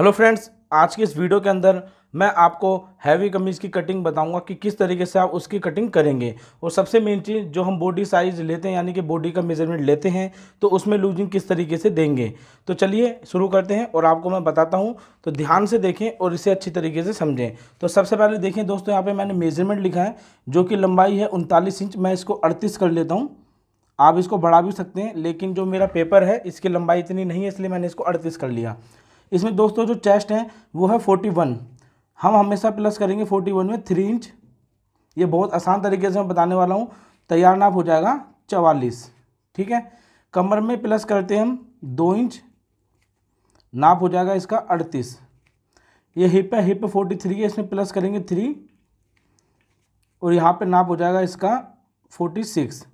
hello friends आज के इस वीडियो के अंदर मैं आपको हैवी कमीज़ की कटिंग बताऊंगा कि किस तरीके से आप उसकी कटिंग करेंगे और सबसे मेन चीज़ जो हम बॉडी साइज़ लेते हैं यानी कि बॉडी का मेजरमेंट लेते हैं तो उसमें लूजिंग किस तरीके से देंगे तो चलिए शुरू करते हैं और आपको मैं बताता हूं तो ध्यान से देखें और इसे अच्छी तरीके से समझें तो सबसे पहले देखें दोस्तों यहाँ पर मैंने मेजरमेंट लिखा है जो कि लंबाई है उनतालीस इंच मैं इसको अड़तीस कर लेता हूँ आप इसको बढ़ा भी सकते हैं लेकिन जो मेरा पेपर है इसकी लंबाई इतनी नहीं है इसलिए मैंने इसको अड़तीस कर लिया इसमें दोस्तों जो चेस्ट है वो है फोर्टी वन हम हमेशा प्लस करेंगे फोर्टी वन में थ्री इंच ये बहुत आसान तरीके से मैं बताने वाला हूँ तैयार नाप हो जाएगा चवालीस ठीक है कमर में प्लस करते हैं हम दो इंच नाप हो जाएगा इसका अड़तीस ये हिप है हिप फोर्टी थ्री है इसमें प्लस करेंगे थ्री और यहाँ पे नाप हो जाएगा इसका फोर्टी सिक्स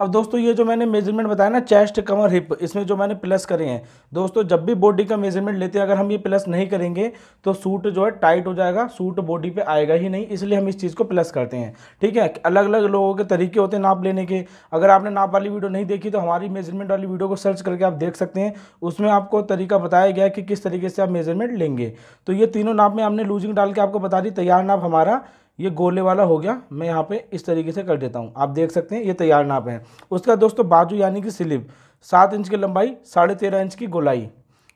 अब दोस्तों ये जो मैंने मेजरमेंट बताया ना चेस्ट कमर हिप इसमें जो मैंने प्लस करे हैं दोस्तों जब भी बॉडी का मेजरमेंट लेते हैं अगर हम ये प्लस नहीं करेंगे तो सूट जो है टाइट हो जाएगा सूट बॉडी पे आएगा ही नहीं इसलिए हम इस चीज़ को प्लस करते हैं ठीक है अलग अलग लोगों के तरीके होते हैं नाप लेने के अगर आपने नाप वाली वीडियो नहीं देखी तो हमारी मेजरमेंट वाली वीडियो को सर्च करके आप देख सकते हैं उसमें आपको तरीका बताया गया कि किस तरीके से आप मेजरमेंट लेंगे तो ये तीनों नाप में हमने लूजिंग डाल के आपको बता दी तैयार नाप हमारा ये गोले वाला हो गया मैं यहाँ पे इस तरीके से कर देता हूँ आप देख सकते हैं ये तैयार नाप है उसका दोस्तों बाजू यानी कि स्लीव सात इंच की लंबाई साढ़े तेरह इंच की गोलाई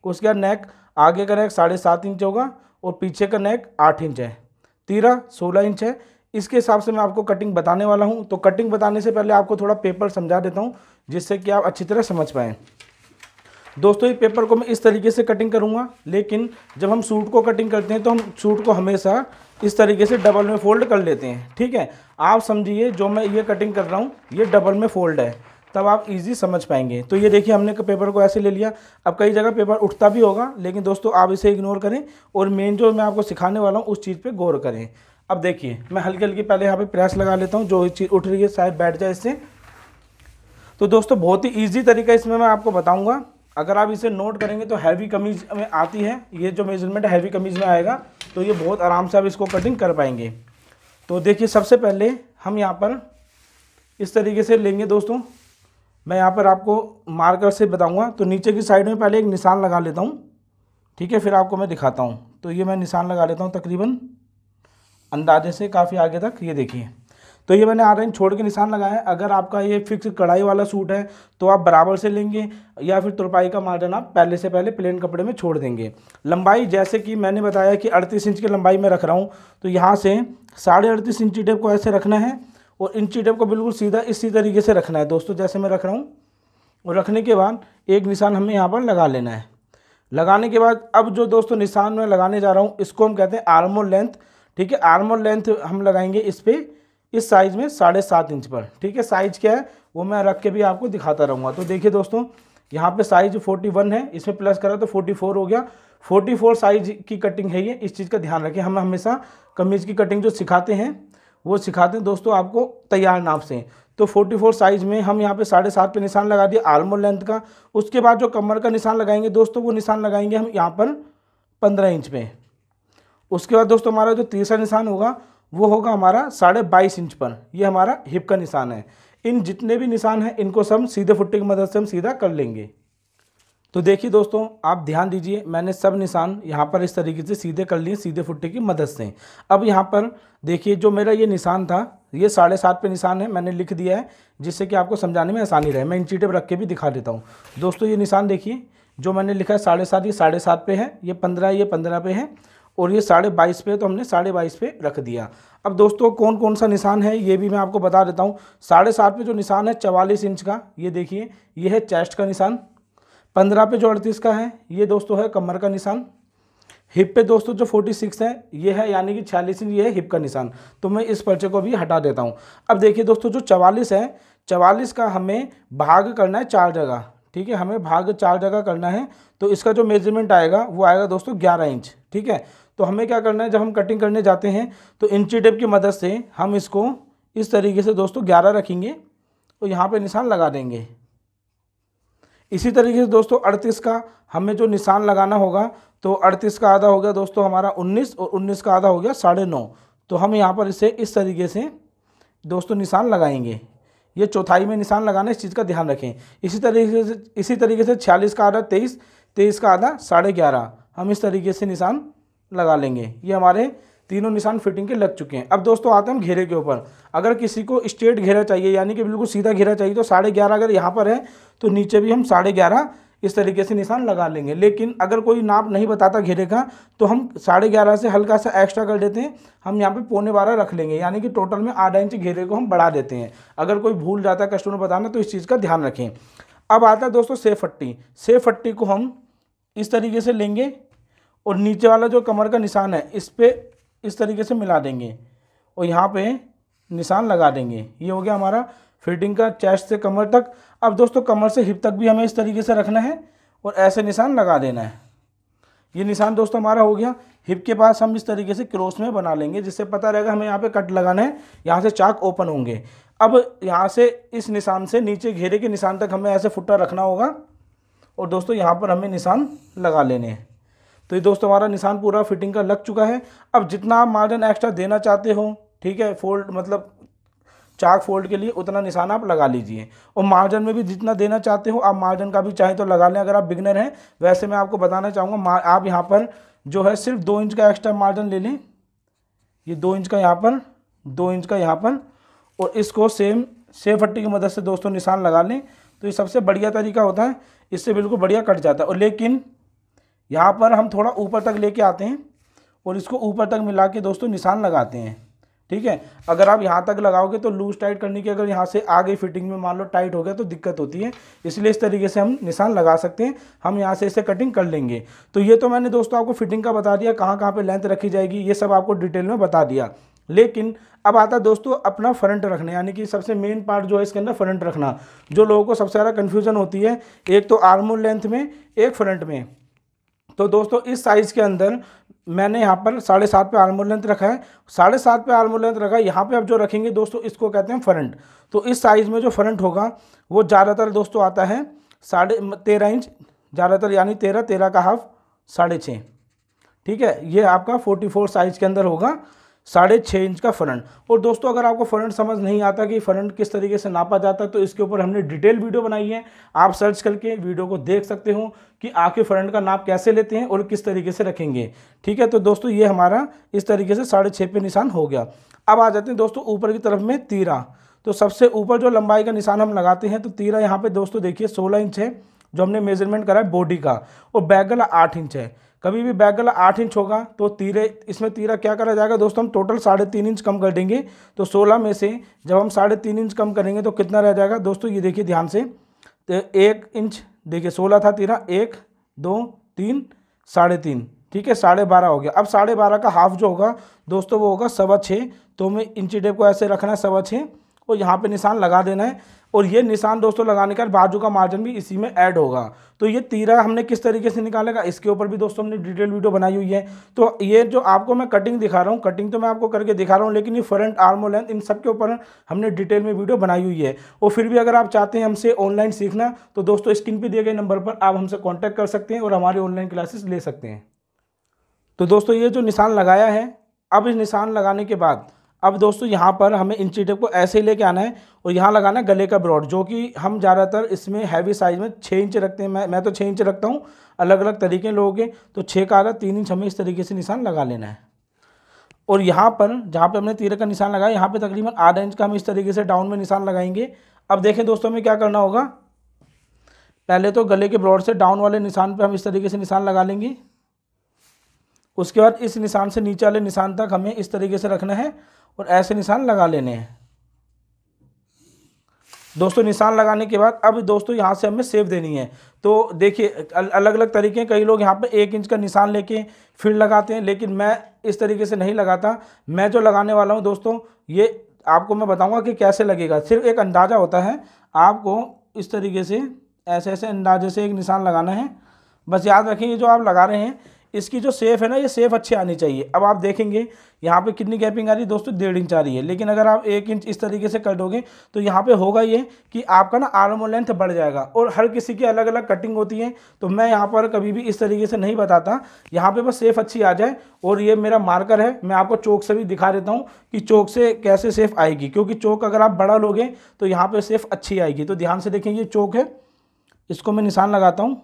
उसके बाद नेक आगे का नेक साढ़े सात इंच होगा और पीछे का नेक आठ इंच है तीरा सोलह इंच है इसके हिसाब से मैं आपको कटिंग बताने वाला हूँ तो कटिंग बताने से पहले आपको थोड़ा पेपर समझा देता हूँ जिससे कि आप अच्छी तरह समझ पाएँ दोस्तों ये पेपर को मैं इस तरीके से कटिंग करूँगा लेकिन जब हम सूट को कटिंग करते हैं तो हम सूट को हमेशा इस तरीके से डबल में फ़ोल्ड कर लेते हैं ठीक है आप समझिए जो मैं ये कटिंग कर रहा हूँ ये डबल में फ़ोल्ड है तब आप इजी समझ पाएंगे तो ये देखिए हमने पेपर को ऐसे ले लिया अब कई जगह पेपर उठता भी होगा लेकिन दोस्तों आप इसे इग्नोर करें और मेन जो मैं आपको सिखाने वाला हूँ उस चीज़ पर गौर करें अब देखिए मैं हल्की हल्की पहले यहाँ पे प्रेस लगा लेता हूँ जो चीज़ उठ रही है शायद बैठ जाए इससे तो दोस्तों बहुत ही ईजी तरीका इसमें मैं आपको बताऊँगा अगर आप इसे नोट करेंगे तो हैवी कमीज में आती है ये जो मेजरमेंट हैवी कमीज में आएगा तो ये बहुत आराम से आप इसको कटिंग कर पाएंगे तो देखिए सबसे पहले हम यहाँ पर इस तरीके से लेंगे दोस्तों मैं यहाँ पर आपको मार्कर से बताऊँगा तो नीचे की साइड में पहले एक निशान लगा लेता हूँ ठीक है फिर आपको मैं दिखाता हूँ तो ये मैं निशान लगा लेता हूँ तकरीबन अंदाजे से काफ़ी आगे तक ये देखिए तो ये मैंने इंच छोड़ के निशान लगाया है अगर आपका ये फिक्स कढ़ाई वाला सूट है तो आप बराबर से लेंगे या फिर तुरपाई का मार्जन आप पहले से पहले प्लेन कपड़े में छोड़ देंगे लंबाई जैसे कि मैंने बताया कि अड़तीस इंच की लंबाई में रख रहा हूँ तो यहाँ से साढ़े अड़तीस इंची टेप को ऐसे रखना है और इंची टेप को बिल्कुल सीधा इसी तरीके से रखना है दोस्तों जैसे मैं रख रहा हूँ और रखने के बाद एक निशान हमें यहाँ पर लगा लेना है लगाने के बाद अब जो दोस्तों निशान मैं लगाने जा रहा हूँ इसको हम कहते हैं आर्मोल लेंथ ठीक है आर्मोल लेंथ हम लगाएंगे इस पर इस साइज़ में साढ़े सात इंच पर ठीक है साइज़ क्या है वो मैं रख के भी आपको दिखाता रहूँगा तो देखिए दोस्तों यहाँ पे साइज 41 है इसमें प्लस करा तो 44 हो गया 44 साइज की कटिंग है ये इस चीज़ का ध्यान रखें हम हमेशा कमीज़ की कटिंग जो सिखाते हैं वो सिखाते हैं दोस्तों आपको तैयार नाप से तो 44 साइज में हम यहाँ पे साढ़े सात पे निशान लगा दिया आर्मोल लेंथ का उसके बाद जो कमर का निशान लगाएंगे दोस्तों वो निशान लगाएंगे हम यहाँ पर पंद्रह इंच पे उसके बाद दोस्तों हमारा जो तीसरा निशान होगा वो होगा हमारा साढ़े बाईस इंच पर ये हमारा हिप का निशान है इन जितने भी निशान हैं इनको सब सीधे फुट्टे की मदद से हम सीधा कर लेंगे तो देखिए दोस्तों आप ध्यान दीजिए मैंने सब निशान यहाँ पर इस तरीके से सीधे कर लिए सीधे फुट्टे की मदद से अब यहाँ पर देखिए जो मेरा ये निशान था ये साढ़े सात पे निशान है मैंने लिख दिया है जिससे कि आपको समझाने में आसानी रहे मैं इंची टेप रख के भी दिखा देता हूँ दोस्तों ये निशान देखिए जो मैंने लिखा है साढ़े सात ये साढ़े सात पे है ये पंद्रह ये पंद्रह पे है और ये साढ़े बाईस पे तो हमने साढ़े बाईस पे रख दिया अब दोस्तों कौन कौन सा निशान है ये भी मैं आपको बता देता हूँ साढ़े सात पे जो निशान है चवालीस इंच का ये देखिए ये है चेस्ट का निशान पंद्रह पे जो अड़तीस का है ये दोस्तों है कमर का निशान हिप पे दोस्तों जो फोर्टी सिक्स है ये है यानी कि छियालीस इंच ये है हिप का निशान तो मैं इस पर्चे को भी हटा देता हूँ अब देखिए दोस्तों जो चवालीस है चवालीस का हमें भाग करना है चार जगह ठीक है हमें भाग चार जगह करना है तो इसका जो मेजरमेंट आएगा वो आएगा दोस्तों ग्यारह इंच ठीक है तो हमें क्या करना है जब हम कटिंग करने जाते हैं तो इंची टेप की मदद से हम इसको इस तरीके से दोस्तों ग्यारह रखेंगे और यहाँ पे निशान लगा देंगे इसी तरीके से दोस्तों अड़तीस का हमें जो निशान लगाना होगा तो अड़तीस का आधा हो गया दोस्तों हमारा उन्नीस और उन्नीस का आधा हो गया साढ़े नौ तो हम यहाँ पर इसे इस तरीके से दोस्तों निशान लगाएंगे ये चौथाई में निशान लगाना इस चीज़ का ध्यान रखें इसी तरीके से इसी तरीके से छियालीस का आधा तेईस तेईस का आधा साढ़े ग्यारह हम इस तरीके से निशान लगा लेंगे ये हमारे तीनों निशान फिटिंग के लग चुके हैं अब दोस्तों आते हैं हम घेरे के ऊपर अगर किसी को स्ट्रेट घेरा चाहिए यानी कि बिल्कुल सीधा घेरा चाहिए तो साढ़े ग्यारह अगर यहाँ पर है तो नीचे भी हम साढ़े ग्यारह इस तरीके से निशान लगा लेंगे लेकिन अगर कोई नाप नहीं बताता घेरे का तो हम साढ़े ग्यारह से हल्का सा एक्स्ट्रा कर देते हैं हम यहाँ पे पौने बारह रख लेंगे यानी कि टोटल में आधा इंच घेरे को हम बढ़ा देते हैं अगर कोई भूल जाता है कस्टमर बताना तो इस चीज़ का ध्यान रखें अब आता है दोस्तों सेफ फट्टी सेफ फट्टी को हम इस तरीके से लेंगे और नीचे वाला जो कमर का निशान है इस पर इस तरीके से मिला देंगे और यहाँ पे निशान लगा देंगे ये हो गया हमारा फिटिंग का चेस्ट से कमर तक अब दोस्तों कमर से हिप तक भी हमें इस तरीके से रखना है और ऐसे निशान लगा देना है ये निशान दोस्तों हमारा हो गया हिप के पास हम इस तरीके से क्रॉस में बना लेंगे जिससे पता रहेगा हमें यहाँ पे कट लगाना है यहाँ से चाक ओपन होंगे अब यहाँ से इस निशान से नीचे घेरे के निशान तक हमें ऐसे फुट्टा रखना होगा और दोस्तों यहाँ पर हमें निशान लगा लेने हैं तो ये दोस्तों हमारा निशान पूरा फिटिंग का लग चुका है अब जितना आप मार्जिन एक्स्ट्रा देना चाहते हो ठीक है फोल्ड मतलब चाक फोल्ड के लिए उतना निशान आप लगा लीजिए और मार्जिन में भी जितना देना चाहते हो आप मार्जिन का भी चाहे तो लगा लें अगर आप बिगनर हैं वैसे मैं आपको बताना चाहूँगा आप यहाँ पर जो है सिर्फ दो इंच का एक्स्ट्रा मार्जिन ले लें ये दो इंच का यहाँ पर दो इंच का यहाँ पर और इसको सेम सेफ हट्टी की मदद से दोस्तों निशान लगा लें तो ये सबसे बढ़िया तरीका होता है इससे बिल्कुल बढ़िया कट जाता है और लेकिन यहाँ पर हम थोड़ा ऊपर तक लेके आते हैं और इसको ऊपर तक मिला के दोस्तों निशान लगाते हैं ठीक है अगर आप यहाँ तक लगाओगे तो लूज टाइट करने की अगर यहाँ से आगे फिटिंग में मान लो टाइट हो गया तो दिक्कत होती है इसलिए इस तरीके से हम निशान लगा सकते हैं हम यहाँ से इसे कटिंग कर लेंगे तो ये तो मैंने दोस्तों आपको फिटिंग का बता दिया कहाँ कहाँ पर लेंथ रखी जाएगी ये सब आपको डिटेल में बता दिया लेकिन अब आता दोस्तों अपना फ्रंट रखना यानी कि सबसे मेन पार्ट जो है इसके अंदर फ्रंट रखना जो लोगों को सबसे ज़्यादा कन्फ्यूज़न होती है एक तो आर्मोल लेंथ में एक फ्रंट में तो दोस्तों इस साइज़ के अंदर मैंने यहाँ पर साढ़े सात पे आर्मोर लेंथ रखा है साढ़े सात पे आर्मोर लेंथ रखा है यहाँ पे आप जो रखेंगे दोस्तों इसको कहते हैं फ्रंट तो इस साइज़ में जो फ्रंट होगा वो ज़्यादातर दोस्तों आता है साढ़े तेरह इंच ज़्यादातर यानी तेरह तेरह का हाफ साढ़े छः ठीक है ये आपका फोर्टी फोर साइज़ के अंदर होगा साढ़े छः इंच का फ्रंट और दोस्तों अगर आपको फ्रंट समझ नहीं आता कि फ्रंट किस तरीके से नापा जाता है तो इसके ऊपर हमने डिटेल वीडियो बनाई है आप सर्च करके वीडियो को देख सकते हो कि आपके फ्रंट का नाप कैसे लेते हैं और किस तरीके से रखेंगे ठीक है तो दोस्तों ये हमारा इस तरीके से साढ़े छः पे निशान हो गया अब आ जाते हैं दोस्तों ऊपर की तरफ में तीरा तो सबसे ऊपर जो लंबाई का निशान हम लगाते हैं तो तीरा यहाँ पर दोस्तों देखिए सोलह इंच है जो हमने मेजरमेंट करा है बॉडी का और बैक गला आठ इंच है कभी भी बैक गला आठ इंच होगा तो तीरे इसमें तीरा क्या करा जाएगा दोस्तों हम टोटल साढ़े तीन इंच कम कर देंगे तो सोलह में से जब हम साढ़े तीन इंच कम करेंगे तो कितना रह जाएगा दोस्तों ये देखिए ध्यान से तो एक इंच देखिए सोलह था तीरा एक दो तीन साढ़े तीन ठीक है साढ़े बारह हो गया अब साढ़े बारह का हाफ जो होगा दोस्तों वो होगा सवा छः तो हमें इंची टेप को ऐसे रखना है सवा छः और यहाँ पर निशान लगा देना है और ये निशान दोस्तों लगाने का बाजू का मार्जिन भी इसी में ऐड होगा तो ये तीरा हमने किस तरीके से निकालेगा इसके ऊपर भी दोस्तों हमने डिटेल वीडियो बनाई हुई है तो ये जो आपको मैं कटिंग दिखा रहा हूँ कटिंग तो मैं आपको करके दिखा रहा हूँ लेकिन ये फ्रंट आर्मो लेंथ इन सब के ऊपर हमने डिटेल में वीडियो बनाई हुई है और फिर भी अगर आप चाहते हैं हमसे ऑनलाइन सीखना तो दोस्तों स्क्रीन पर दिए गए नंबर पर आप हमसे कॉन्टैक्ट कर सकते हैं और हमारी ऑनलाइन क्लासेस ले सकते हैं तो दोस्तों ये जो निशान लगाया है अब इस निशान लगाने के बाद अब दोस्तों यहाँ पर हमें इंचीटेप को ऐसे ही लेके आना है और यहाँ लगाना है गले का ब्रॉड जो कि हम ज़्यादातर इसमें हैवी साइज़ में छः इंच रखते हैं मैं मैं तो छः इंच रखता हूँ अलग अलग तरीके लोगों के तो छः का आधा तीन इंच हमें इस तरीके से निशान लगा लेना है और यहाँ पर जहाँ पर हमने तीर का निशान लगाया यहाँ पर तकरीबन आधा इंच का हम इस तरीके से डाउन में निशान लगाएंगे अब देखें दोस्तों हमें क्या करना होगा पहले तो गले के ब्रॉड से डाउन वाले निशान पर हम इस तरीके से निशान लगा लेंगे उसके बाद इस निशान से नीचे वाले निशान तक हमें इस तरीके से रखना है और ऐसे निशान लगा लेने हैं दोस्तों निशान लगाने के बाद अब दोस्तों यहाँ से हमें सेव देनी है तो देखिए अलग अलग तरीके हैं कई लोग यहाँ पर एक इंच का निशान लेके फिर लगाते हैं लेकिन मैं इस तरीके से नहीं लगाता मैं जो लगाने वाला हूँ दोस्तों ये आपको मैं बताऊँगा कि कैसे लगेगा सिर्फ एक अंदाज़ा होता है आपको इस तरीके से ऐसे ऐसे अंदाजे से एक निशान लगाना है बस याद रखें ये जो आप लगा रहे हैं इसकी जो सेफ है ना ये सेफ अच्छी आनी चाहिए अब आप देखेंगे यहाँ पे कितनी गैपिंग आ रही है दोस्तों डेढ़ इंच आ रही है लेकिन अगर आप एक इंच इस तरीके से कटोगे तो यहाँ पे होगा ये कि आपका ना आर्म और लेंथ बढ़ जाएगा और हर किसी की अलग अलग कटिंग होती है तो मैं यहाँ पर कभी भी इस तरीके से नहीं बताता यहाँ पर बस सेफ अच्छी आ जाए और ये मेरा मार्कर है मैं आपको चौक से भी दिखा देता हूँ कि चौक से कैसे सेफ आएगी क्योंकि चौक अगर आप बड़ा लोगे तो यहाँ पर सेफ अच्छी आएगी तो ध्यान से देखें ये चौक है इसको मैं निशान लगाता हूँ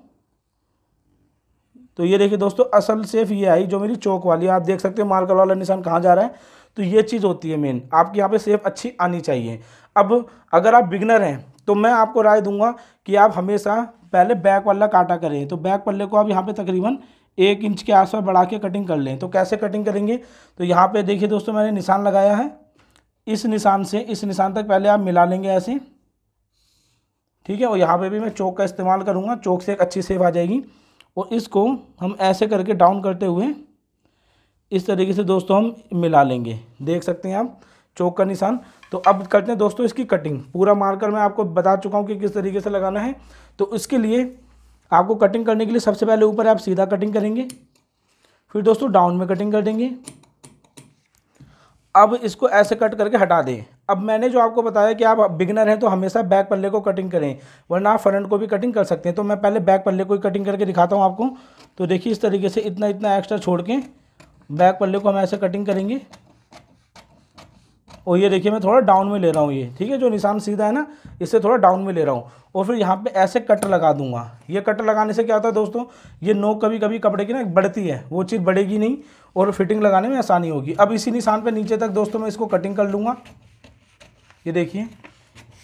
तो ये देखिए दोस्तों असल सेफ ये आई जो मेरी चौक वाली आप देख सकते हो मार्कल वाला निशान कहाँ जा रहा है तो ये चीज़ होती है मेन आपके यहाँ पे सेफ अच्छी आनी चाहिए अब अगर आप बिगनर हैं तो मैं आपको राय दूंगा कि आप हमेशा पहले बैक वाला काटा करें तो बैक पल्ले को आप यहाँ पे तकरीबन एक इंच के आसपास बढ़ा के कटिंग कर लें तो कैसे कटिंग करेंगे तो यहाँ पे देखिए दोस्तों मैंने निशान लगाया है इस निशान से इस निशान तक पहले आप मिला लेंगे ऐसे ठीक है और यहाँ पर भी मैं चौक का इस्तेमाल करूँगा चौक से एक अच्छी सेफ आ जाएगी और इसको हम ऐसे करके डाउन करते हुए इस तरीके से दोस्तों हम मिला लेंगे देख सकते हैं आप चौक का निशान तो अब करते हैं दोस्तों इसकी कटिंग पूरा मार्कर मैं आपको बता चुका हूँ कि किस तरीके से लगाना है तो इसके लिए आपको कटिंग करने के लिए सबसे पहले ऊपर आप सीधा कटिंग करेंगे फिर दोस्तों डाउन में कटिंग कर देंगे अब इसको ऐसे कट करके हटा दें अब मैंने जो आपको बताया कि आप बिगनर हैं तो हमेशा बैक पल्ले को कटिंग करें वरना आप फ्रंट को भी कटिंग कर सकते हैं तो मैं पहले बैक पल्ले को ही कटिंग करके दिखाता हूँ आपको तो देखिए इस तरीके से इतना इतना एक्स्ट्रा छोड़ के बैक पल्ले को हम ऐसे कटिंग करेंगे और ये देखिए मैं थोड़ा डाउन में ले रहा हूँ ये ठीक है जो निशान सीधा है ना इससे थोड़ा डाउन में ले रहा हूँ और फिर यहाँ पे ऐसे कट लगा दूंगा ये कट लगाने से क्या होता है दोस्तों ये नोक कभी कभी कपड़े की ना बढ़ती है वो चीज़ बढ़ेगी नहीं और फिटिंग लगाने में आसानी होगी अब इसी निशान पर नीचे तक दोस्तों मैं इसको कटिंग कर लूँगा ये देखिए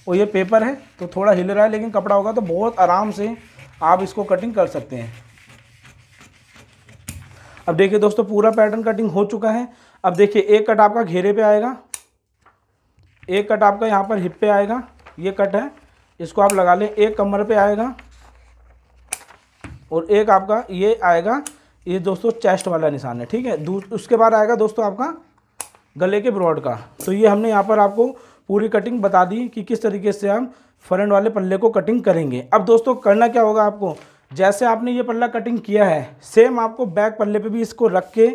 और ये पेपर है तो थोड़ा हिल रहा है लेकिन कपड़ा होगा तो बहुत आराम से आप इसको कटिंग कर सकते हैं अब देखिए दोस्तों पूरा पैटर्न कटिंग हो चुका है अब देखिए एक कट आपका घेरे पे आएगा एक कट आपका यहाँ पर हिप पे आएगा ये कट है इसको आप लगा लें एक कमर पे आएगा और एक आपका ये आएगा ये दोस्तों चेस्ट वाला निशान है ठीक है उसके बाद आएगा दोस्तों आपका गले के ब्रॉड का तो ये हमने यहाँ पर आपको पूरी कटिंग बता दी कि किस तरीके से हम फ्रंट वाले पल्ले को कटिंग करेंगे अब दोस्तों करना क्या होगा आपको जैसे आपने ये पल्ला कटिंग किया है सेम आपको बैक पल्ले पे भी इसको रख के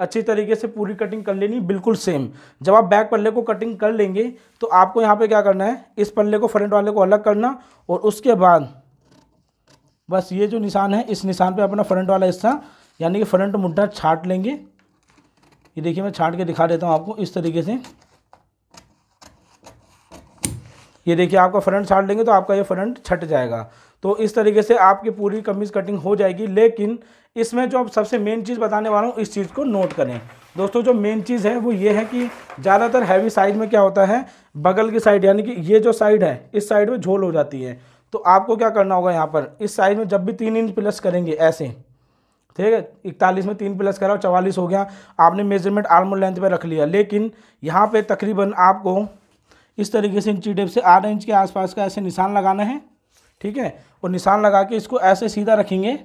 अच्छी तरीके से पूरी कटिंग कर लेनी बिल्कुल सेम जब आप बैक पल्ले को कटिंग कर लेंगे तो आपको यहाँ पे क्या करना है इस पल्ले को फ्रंट वाले को अलग करना और उसके बाद बस ये जो निशान है इस निशान पर अपना फ्रंट वाला हिस्सा यानी कि फ्रंट मुड्ढा छाट लेंगे ये देखिए मैं छाट के दिखा देता हूँ आपको इस तरीके से ये देखिए आपका फ्रंट छाट लेंगे तो आपका ये फ्रंट छट जाएगा तो इस तरीके से आपकी पूरी कमीज़ कटिंग हो जाएगी लेकिन इसमें जो आप सबसे मेन चीज़ बताने वाला हूँ इस चीज़ को नोट करें दोस्तों जो मेन चीज़ है वो ये है कि ज़्यादातर हैवी साइड में क्या होता है बगल की साइड यानी कि ये जो साइड है इस साइड में झोल हो जाती है तो आपको क्या करना होगा यहाँ पर इस साइड में जब भी तीन इंच प्लस करेंगे ऐसे ठीक है इकतालीस में तीन प्लस करा और चवालीस हो गया आपने मेजरमेंट आर्मोल लेंथ पर रख लिया लेकिन यहाँ पर तकरीबन आपको इस तरीके से इंची टेप से आठ इंच के आसपास का ऐसे निशान लगाना है ठीक है और निशान लगा के इसको ऐसे सीधा रखेंगे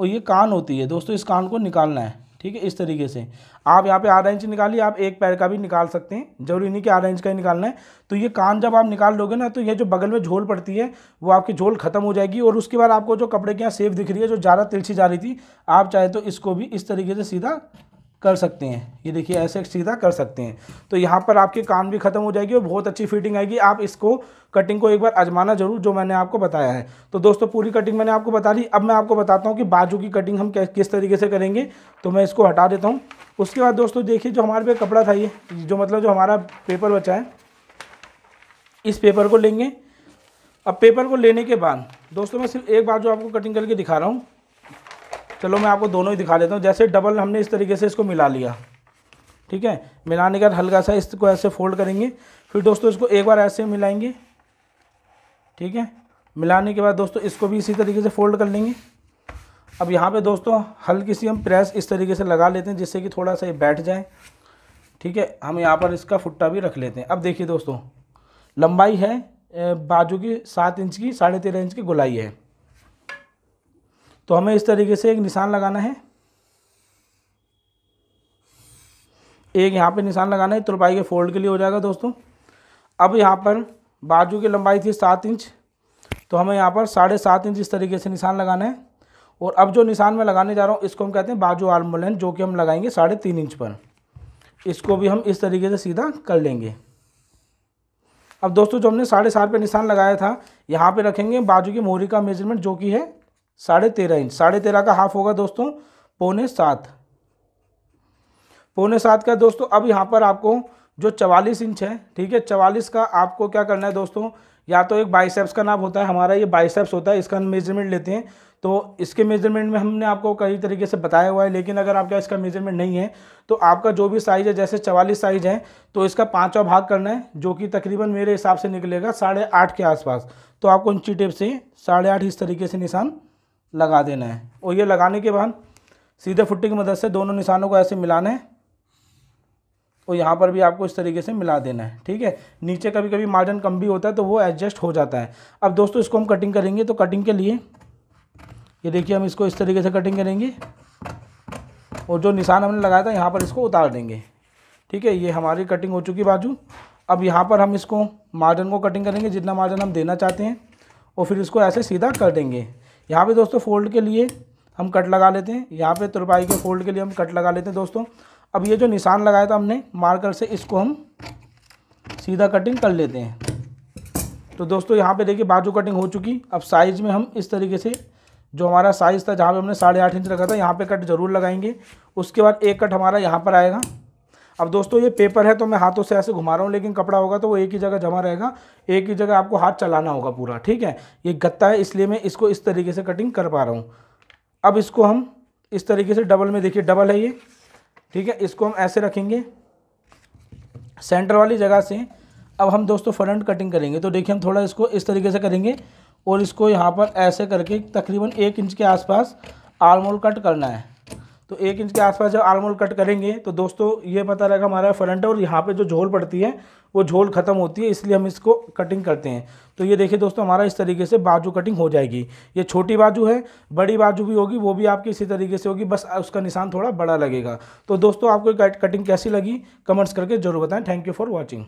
और ये कान होती है दोस्तों इस कान को निकालना है ठीक है इस तरीके से आप यहाँ पे आधा इंच निकालिए आप एक पैर का भी निकाल सकते हैं जरूरी नहीं कि आधा इंच का ही निकालना है तो ये कान जब आप निकाल लोगे ना तो ये जो बगल में झोल पड़ती है वो आपकी झोल खत्म हो जाएगी और उसके बाद आपको जो कपड़े के यहाँ सेफ दिख रही है जो ज़्यादा तिलसी जा रही थी आप चाहे तो इसको भी इस तरीके से सीधा कर सकते हैं ये देखिए ऐसे सीधा कर सकते हैं तो यहाँ पर आपके कान भी ख़त्म हो जाएगी और बहुत अच्छी फिटिंग आएगी आप इसको कटिंग को एक बार आजमाना जरूर जो मैंने आपको बताया है तो दोस्तों पूरी कटिंग मैंने आपको बता दी अब मैं आपको बताता हूँ कि बाजू की कटिंग हम किस तरीके से करेंगे तो मैं इसको हटा देता हूँ उसके बाद दोस्तों देखिए जो हमारे पे कपड़ा था ये जो मतलब जो हमारा पेपर बचा है इस पेपर को लेंगे अब पेपर को लेने के बाद दोस्तों मैं सिर्फ एक बार जो आपको कटिंग करके दिखा रहा हूँ चलो मैं आपको दोनों ही दिखा देता हूँ जैसे डबल हमने इस तरीके से इसको मिला लिया ठीक है मिलाने के बाद हल्का सा इसको ऐसे फोल्ड करेंगे फिर दोस्तों इसको एक बार ऐसे मिलाएंगे ठीक है मिलाने के बाद दोस्तों इसको भी इसी तरीके से फोल्ड कर लेंगे अब यहाँ पे दोस्तों हल्की सी हम प्रेस इस तरीके से लगा लेते हैं जिससे कि थोड़ा सा ये बैठ जाए ठीक है हम यहाँ पर इसका फुट्टा भी रख लेते हैं अब देखिए दोस्तों लंबाई है बाजू की सात इंच की साढ़े तेरह इंच की गुलाई है तो हमें इस तरीके से एक निशान लगाना है एक यहाँ पे निशान लगाना है तुरपाई के फोल्ड के लिए हो जाएगा दोस्तों अब यहाँ पर बाजू की लंबाई थी सात इंच तो हमें यहाँ पर साढ़े सात इंच इस तरीके से निशान लगाना है और अब जो निशान मैं लगाने जा रहा हूँ इसको हम कहते हैं बाजू आर्म जो कि हम लगाएंगे साढ़े तीन इंच पर इसको भी हम इस तरीके से सीधा कर लेंगे अब दोस्तों जो हमने साढ़े सात पर निशान लगाया था यहाँ पर रखेंगे बाजू की मोहरी का मेजरमेंट जो कि है साढ़े तेरह इंच साढ़े तेरह का हाफ होगा दोस्तों पौने सात पौने सात का दोस्तों अब यहाँ पर आपको जो चवालीस इंच है ठीक है चवालीस का आपको क्या करना है दोस्तों या तो एक बाइसेप्स का नाप होता है हमारा ये बाइसेप्स होता है इसका मेजरमेंट लेते हैं तो इसके मेजरमेंट में हमने आपको कई तरीके से बताया हुआ है लेकिन अगर आपका इसका मेजरमेंट नहीं है तो आपका जो भी साइज़ है जैसे चवालीस साइज़ है तो इसका पाँचवा भाग करना है जो कि तकरीबन मेरे हिसाब से निकलेगा साढ़े आठ के आसपास तो आपको इंची टेप से साढ़े आठ इस तरीके से निशान लगा देना है और ये लगाने के बाद सीधे फुट्टी की मदद से दोनों निशानों को ऐसे मिलाना है और यहाँ पर भी आपको इस तरीके से मिला देना है ठीक है नीचे कभी कभी मार्जिन कम भी होता है तो वो एडजस्ट हो जाता है अब दोस्तों इसको हम कटिंग करेंगे तो कटिंग के लिए ये देखिए हम इसको इस तरीके से कटिंग करेंगे और जो निशान हमने लगाया था यहाँ पर इसको उतार देंगे ठीक है ये हमारी कटिंग हो चुकी बाजू अब यहाँ पर हम इसको मार्जिन को कटिंग करेंगे जितना मार्जिन हम देना चाहते हैं और फिर इसको ऐसे सीधा कर देंगे यहाँ पे दोस्तों फोल्ड के लिए हम कट लगा लेते हैं यहाँ पे तुरपाई के फोल्ड के लिए हम कट लगा लेते हैं दोस्तों अब ये जो निशान लगाया था हमने मार्कर से इसको हम सीधा कटिंग कर लेते हैं तो दोस्तों यहाँ पे देखिए बाजू कटिंग हो चुकी अब साइज़ में हम इस तरीके से जो हमारा साइज़ था जहाँ पर हमने साढ़े आठ इंच रखा था यहाँ पर कट जरूर लगाएंगे उसके बाद एक कट हमारा यहाँ पर आएगा अब दोस्तों ये पेपर है तो मैं हाथों से ऐसे घुमा रहा हूँ लेकिन कपड़ा होगा तो वो एक ही जगह जमा रहेगा एक ही जगह आपको हाथ चलाना होगा पूरा ठीक है ये गत्ता है इसलिए मैं इसको इस तरीके से कटिंग कर पा रहा हूँ अब इसको हम इस तरीके से डबल में देखिए डबल है ये ठीक है इसको हम ऐसे रखेंगे सेंटर वाली जगह से अब हम दोस्तों फ्रंट कटिंग करेंगे तो देखिए हम थोड़ा इसको इस तरीके से करेंगे और इसको यहाँ पर ऐसे करके तकरीबन एक इंच के आसपास आलमोल कट करना है तो एक इंच के आसपास जब आलमोल कट करेंगे तो दोस्तों ये पता रहेगा हमारा फ्रंट और यहाँ पे जो झोल पड़ती है वो झोल ख़त्म होती है इसलिए हम इसको कटिंग करते हैं तो ये देखिए दोस्तों हमारा इस तरीके से बाजू कटिंग हो जाएगी ये छोटी बाजू है बड़ी बाजू भी होगी वो भी आपकी इसी तरीके से होगी बस उसका निशान थोड़ा बड़ा लगेगा तो दोस्तों आपको कटिंग कैसी लगी कमेंट्स करके जरूर बताएं थैंक यू फॉर वॉचिंग